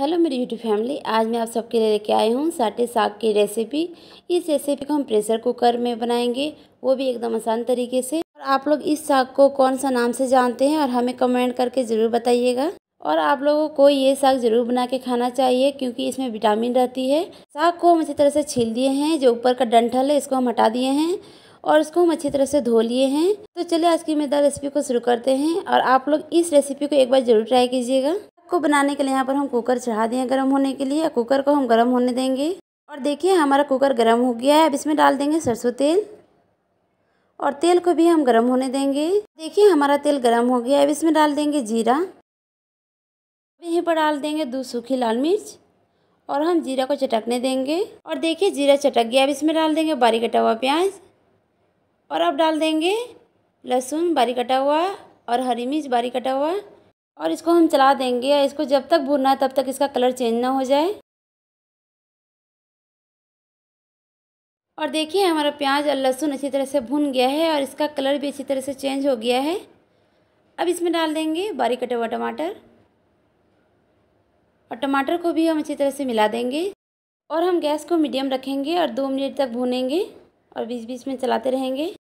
hello मेरी YouTube family आज मैं आप सबके लिए लेके आई हूँ साटे साग की रेसिपी इस रेसिपी को हम प्रेशर कुकर में बनाएंगे वो भी एकदम आसान तरीके से और आप लोग इस साग को कौन सा नाम से जानते हैं और हमें कमेंट करके ज़रूर बताइएगा और आप लोगों को ये साग ज़रूर बना के खाना चाहिए क्योंकि इसमें विटामिन रहती है साग को हम अच्छी तरह से छील दिए हैं जो ऊपर का डंठल है इसको हम हटा दिए हैं और इसको हम अच्छी तरह से धो लिए हैं तो चलिए आज की मजेदार रेसिपी को शुरू करते हैं और आप लोग इस रेसिपी को एक बार ज़रूर ट्राई कीजिएगा को बनाने के लिए यहाँ पर हम कुकर चढ़ा दिए गर्म होने के लिए कुकर को हम गर्म होने देंगे और देखिए हमारा कुकर गर्म हो गया है अब इसमें डाल देंगे सरसों तेल और तेल को भी हम गर्म होने देंगे देखिए हमारा तेल गर्म हो गया है अब इसमें डाल देंगे जीरा यहीं पर डाल देंगे दो सूखी लाल मिर्च और हम जीरा को चटकने देंगे और देखिए जीरा चटक गया अब इसमें डाल देंगे बारीक कटा हुआ प्याज और अब डाल देंगे लहसुन बारीक कटा हुआ और हरी मिर्च बारीक कटा हुआ और इसको हम चला देंगे या इसको जब तक भूनना है तब तक इसका कलर चेंज ना हो जाए और देखिए हमारा प्याज और लहसुन अच्छी तरह से भुन गया है और इसका कलर भी अच्छी तरह से चेंज हो गया है अब इसमें डाल देंगे बारीक कटे हुआ टमाटर और टमाटर को भी हम अच्छी तरह से मिला देंगे और हम गैस को मीडियम रखेंगे और दो मिनट तक भूनेंगे और बीच बीच में चलाते रहेंगे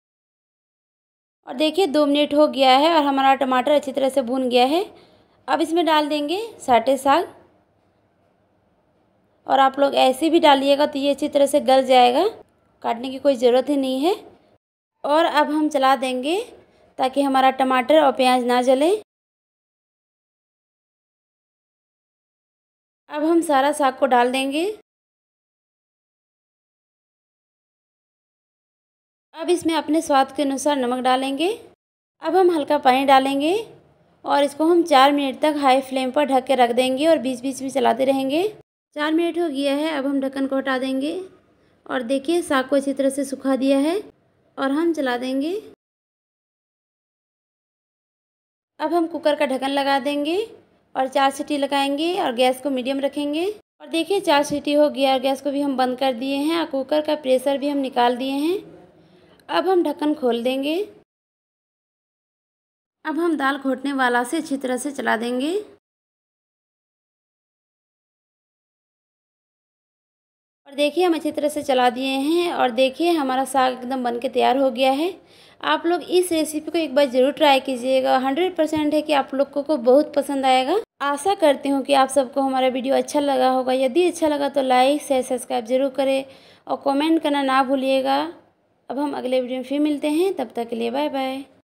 और देखिए दो मिनट हो गया है और हमारा टमाटर अच्छी तरह से भून गया है अब इसमें डाल देंगे साटे साग और आप लोग ऐसे भी डालिएगा तो ये अच्छी तरह से गल जाएगा काटने की कोई ज़रूरत ही नहीं है और अब हम चला देंगे ताकि हमारा टमाटर और प्याज ना जले अब हम सारा साग को डाल देंगे अब इसमें अपने स्वाद के अनुसार नमक डालेंगे अब हम हल्का पानी डालेंगे और इसको हम चार मिनट तक हाई फ्लेम पर ढक के रख देंगे और बीच बीच में चलाते रहेंगे चार मिनट हो गया है अब हम ढक्कन को हटा देंगे और देखिए साग को अच्छी तरह से सुखा दिया है और हम चला देंगे अब हम कुकर का ढक्कन लगा देंगे और चार सीटी लगाएंगे और गैस को मीडियम रखेंगे और देखिए चार सीटी हो गया और गैस को भी हम बंद कर दिए हैं और कुकर का प्रेशर भी हम निकाल दिए हैं अब हम ढक्कन खोल देंगे अब हम दाल घोटने वाला से अच्छी तरह से चला देंगे और देखिए हम अच्छी तरह से चला दिए हैं और देखिए हमारा साग एकदम बन के तैयार हो गया है आप लोग इस रेसिपी को एक बार ज़रूर ट्राई कीजिएगा हंड्रेड परसेंट है कि आप लोगों को, को बहुत पसंद आएगा आशा करती हूँ कि आप सबको हमारा वीडियो अच्छा लगा होगा यदि अच्छा लगा तो लाइक शेयर सब्सक्राइब जरूर करें और कमेंट करना ना भूलिएगा अब हम अगले वीडियो में फिर मिलते हैं तब तक के लिए बाय बाय